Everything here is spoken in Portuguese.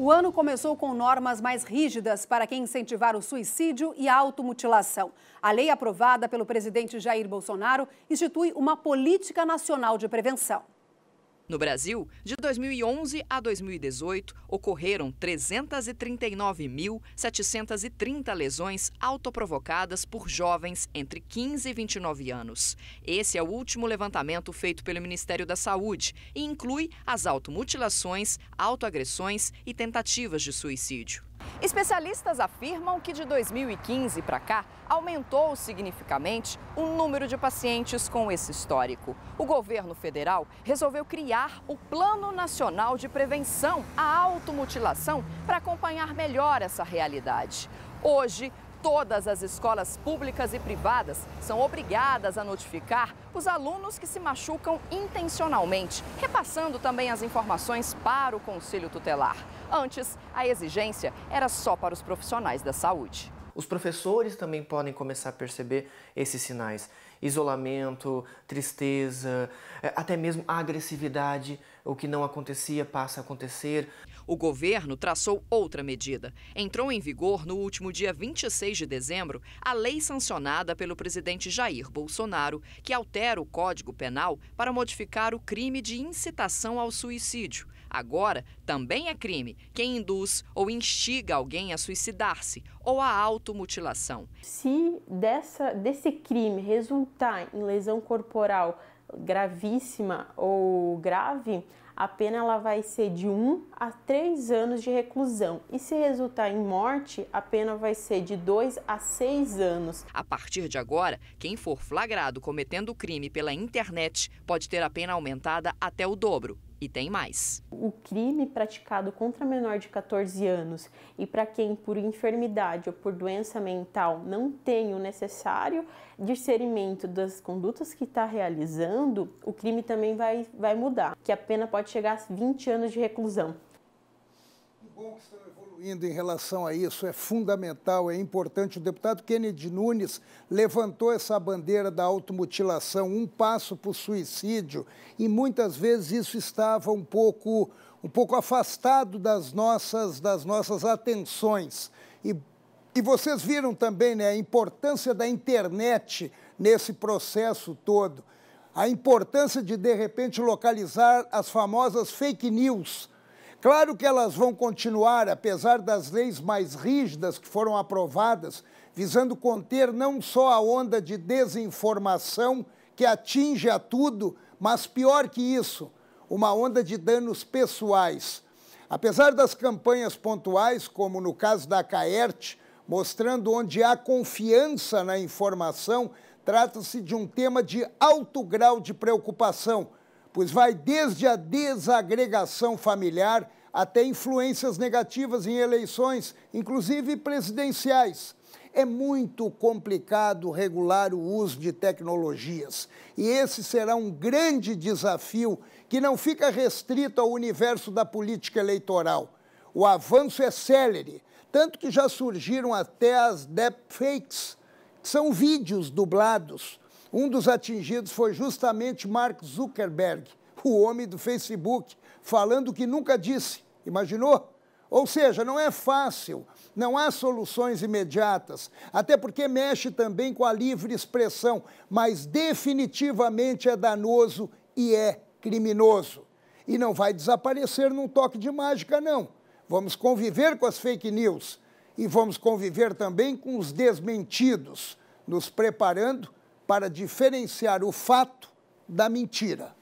O ano começou com normas mais rígidas para quem incentivar o suicídio e a automutilação. A lei aprovada pelo presidente Jair Bolsonaro institui uma política nacional de prevenção. No Brasil, de 2011 a 2018, ocorreram 339.730 lesões autoprovocadas por jovens entre 15 e 29 anos. Esse é o último levantamento feito pelo Ministério da Saúde e inclui as automutilações, autoagressões e tentativas de suicídio. Especialistas afirmam que de 2015 para cá aumentou significativamente o número de pacientes com esse histórico. O governo federal resolveu criar o Plano Nacional de Prevenção à Automutilação para acompanhar melhor essa realidade. Hoje, todas as escolas públicas e privadas são obrigadas a notificar os alunos que se machucam intencionalmente, repassando também as informações para o Conselho Tutelar. Antes, a exigência era só para os profissionais da saúde. Os professores também podem começar a perceber esses sinais: isolamento, tristeza, eh, até mesmo agressividade. O que não acontecia passa a acontecer. O governo traçou outra medida. Entrou em vigor no último dia 26 de dezembro a lei sancionada pelo presidente Jair Bolsonaro, que altera o Código Penal para modificar o crime de incitação ao suicídio. Agora, também é crime quem induz ou instiga alguém a suicidar-se ou a automutilação. Se dessa, desse crime resultar em lesão corporal gravíssima ou grave, a pena ela vai ser de 1 a 3 anos de reclusão. E se resultar em morte, a pena vai ser de 2 a 6 anos. A partir de agora, quem for flagrado cometendo crime pela internet pode ter a pena aumentada até o dobro, e tem mais. O crime praticado contra menor de 14 anos e para quem, por enfermidade ou por doença mental, não tem o necessário discernimento das condutas que está realizando, o crime também vai, vai mudar, que a pena pode chegar a 20 anos de reclusão bom que estão evoluindo em relação a isso, é fundamental, é importante. O deputado Kennedy Nunes levantou essa bandeira da automutilação, um passo para o suicídio, e muitas vezes isso estava um pouco, um pouco afastado das nossas, das nossas atenções. E, e vocês viram também né, a importância da internet nesse processo todo. A importância de, de repente, localizar as famosas fake news, Claro que elas vão continuar, apesar das leis mais rígidas que foram aprovadas, visando conter não só a onda de desinformação que atinge a tudo, mas pior que isso, uma onda de danos pessoais. Apesar das campanhas pontuais, como no caso da Caerte, mostrando onde há confiança na informação, trata-se de um tema de alto grau de preocupação pois vai desde a desagregação familiar até influências negativas em eleições, inclusive presidenciais. É muito complicado regular o uso de tecnologias e esse será um grande desafio que não fica restrito ao universo da política eleitoral. O avanço é célere, tanto que já surgiram até as deepfakes, que são vídeos dublados um dos atingidos foi justamente Mark Zuckerberg, o homem do Facebook, falando o que nunca disse. Imaginou? Ou seja, não é fácil, não há soluções imediatas, até porque mexe também com a livre expressão, mas definitivamente é danoso e é criminoso. E não vai desaparecer num toque de mágica, não. Vamos conviver com as fake news e vamos conviver também com os desmentidos, nos preparando para diferenciar o fato da mentira.